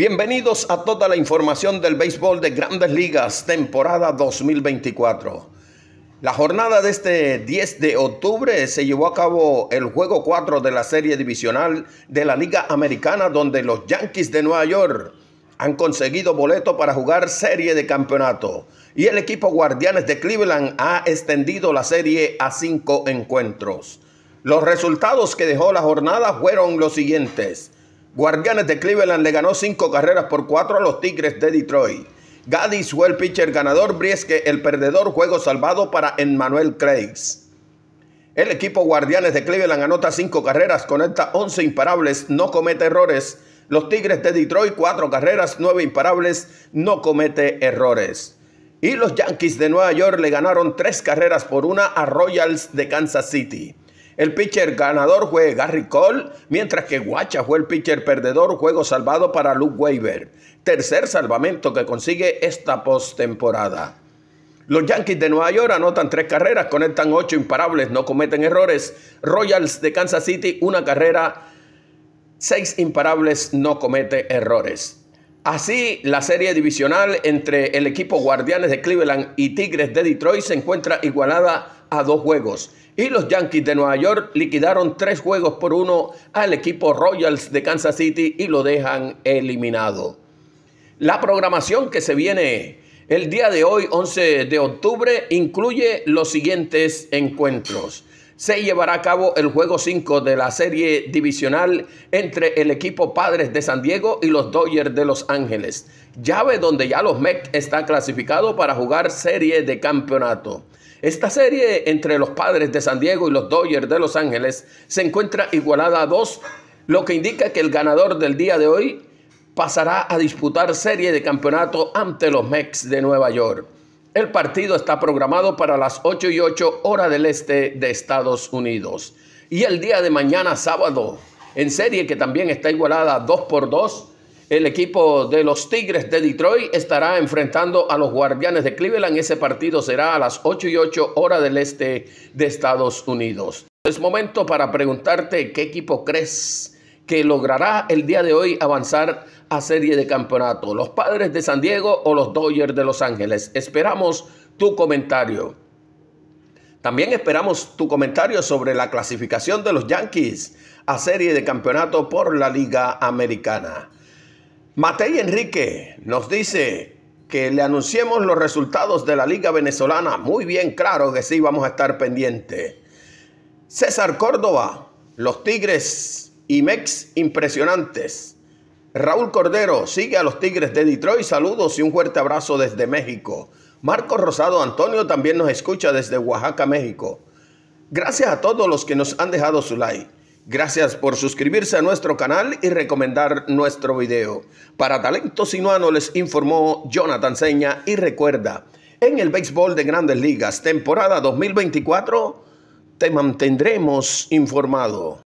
Bienvenidos a toda la información del béisbol de grandes ligas, temporada 2024. La jornada de este 10 de octubre se llevó a cabo el juego 4 de la serie divisional de la Liga Americana, donde los Yankees de Nueva York han conseguido boleto para jugar serie de campeonato. Y el equipo Guardianes de Cleveland ha extendido la serie a cinco encuentros. Los resultados que dejó la jornada fueron los siguientes. Guardianes de Cleveland le ganó 5 carreras por 4 a los Tigres de Detroit. Gaddis fue el pitcher ganador, Briesque el perdedor, juego salvado para Emmanuel Craig's. El equipo Guardianes de Cleveland anota 5 carreras, conecta 11 imparables, no comete errores. Los Tigres de Detroit, 4 carreras, 9 imparables, no comete errores. Y los Yankees de Nueva York le ganaron 3 carreras por una a Royals de Kansas City. El pitcher ganador fue Gary Cole, mientras que Guacha fue el pitcher perdedor, juego salvado para Luke Weaver. Tercer salvamento que consigue esta postemporada. Los Yankees de Nueva York anotan tres carreras, conectan ocho imparables, no cometen errores. Royals de Kansas City, una carrera, seis imparables, no comete errores. Así, la serie divisional entre el equipo Guardianes de Cleveland y Tigres de Detroit se encuentra igualada a dos juegos. Y los Yankees de Nueva York liquidaron tres juegos por uno al equipo Royals de Kansas City y lo dejan eliminado. La programación que se viene el día de hoy, 11 de octubre, incluye los siguientes encuentros se llevará a cabo el juego 5 de la serie divisional entre el equipo Padres de San Diego y los Dodgers de Los Ángeles, llave donde ya los Mets están clasificados para jugar serie de campeonato. Esta serie entre los Padres de San Diego y los Dodgers de Los Ángeles se encuentra igualada a 2, lo que indica que el ganador del día de hoy pasará a disputar serie de campeonato ante los Mets de Nueva York. El partido está programado para las 8 y 8 hora del este de Estados Unidos. Y el día de mañana, sábado, en serie que también está igualada 2 por 2, el equipo de los Tigres de Detroit estará enfrentando a los Guardianes de Cleveland. Ese partido será a las 8 y 8 hora del este de Estados Unidos. Es momento para preguntarte qué equipo crees que logrará el día de hoy avanzar a serie de campeonato? ¿Los Padres de San Diego o los Dodgers de Los Ángeles? Esperamos tu comentario. También esperamos tu comentario sobre la clasificación de los Yankees a serie de campeonato por la Liga Americana. Matei Enrique nos dice que le anunciemos los resultados de la Liga Venezolana. Muy bien, claro que sí, vamos a estar pendientes. César Córdoba, los Tigres y Mex impresionantes. Raúl Cordero sigue a los Tigres de Detroit. Saludos y un fuerte abrazo desde México. Marco Rosado Antonio también nos escucha desde Oaxaca, México. Gracias a todos los que nos han dejado su like. Gracias por suscribirse a nuestro canal y recomendar nuestro video. Para Talento Sinuano les informó Jonathan Seña y recuerda, en el béisbol de grandes ligas, temporada 2024, te mantendremos informado.